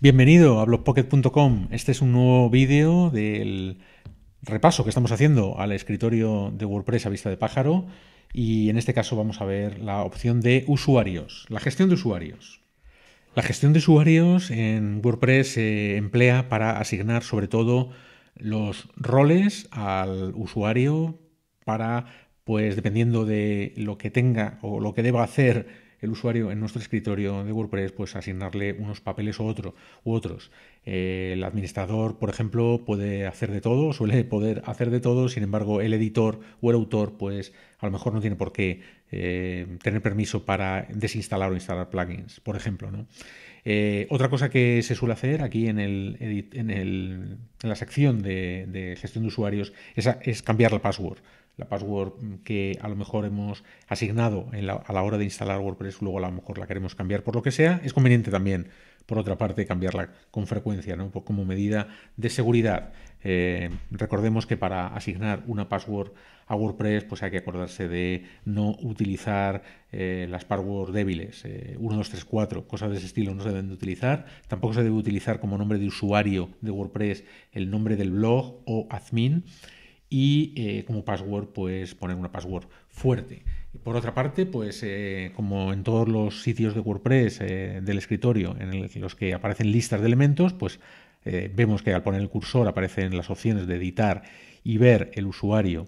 Bienvenido a blogpocket.com. Este es un nuevo vídeo del repaso que estamos haciendo al escritorio de WordPress a vista de pájaro y en este caso vamos a ver la opción de usuarios, la gestión de usuarios. La gestión de usuarios en WordPress se emplea para asignar sobre todo los roles al usuario para, pues dependiendo de lo que tenga o lo que deba hacer el usuario en nuestro escritorio de WordPress pues asignarle unos papeles u, otro, u otros el administrador, por ejemplo, puede hacer de todo, suele poder hacer de todo, sin embargo, el editor o el autor, pues a lo mejor no tiene por qué eh, tener permiso para desinstalar o instalar plugins, por ejemplo. ¿no? Eh, otra cosa que se suele hacer aquí en, la sección de, gestión de usuarios es, cambiar la password la password que a lo mejor hemos asignado a la hora de instalar WordPress, luego a lo mejor la queremos cambiar por lo que sea, es conveniente también por otra parte, cambiarla con frecuencia, ¿no? Pues como medida de seguridad. Eh, recordemos que para asignar una password a WordPress, pues hay que acordarse de no utilizar eh, las passwords débiles, 1, 2, 3, 4, cosas de ese estilo no se deben de utilizar. Tampoco se debe utilizar como nombre de usuario de WordPress el nombre del blog o admin y eh, como password pues poner una password fuerte. Por otra parte, pues eh, como en todos los sitios de WordPress eh, del escritorio en los que aparecen listas de elementos, pues vemos que al poner el cursor aparecen las opciones de editar y ver el usuario,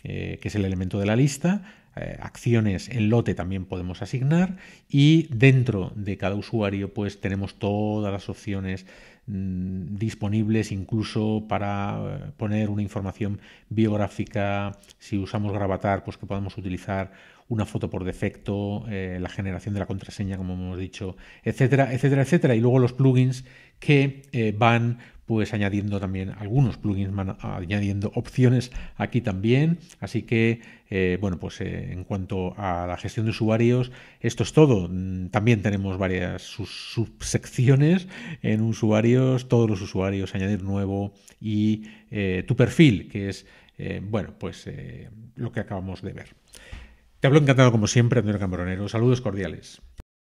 que es el elemento de la lista, eh, acciones en lote también podemos asignar y dentro de cada usuario pues tenemos todas las opciones mm, disponibles incluso para eh, poner una información biográfica si usamos Gravatar pues que podamos utilizar una foto por defecto eh, la generación de la contraseña como hemos dicho etcétera etcétera etcétera y luego los plugins que van pues añadiendo también algunos plugins, añadiendo opciones aquí también. Así que, eh, bueno, pues eh, en cuanto a la gestión de usuarios, esto es todo. Mm, también tenemos varias subsecciones en usuarios, todos los usuarios, añadir nuevo y eh, tu perfil, que es, bueno, pues lo que acabamos de ver. Te hablo encantado como siempre, Antonio Cambronero. Saludos cordiales.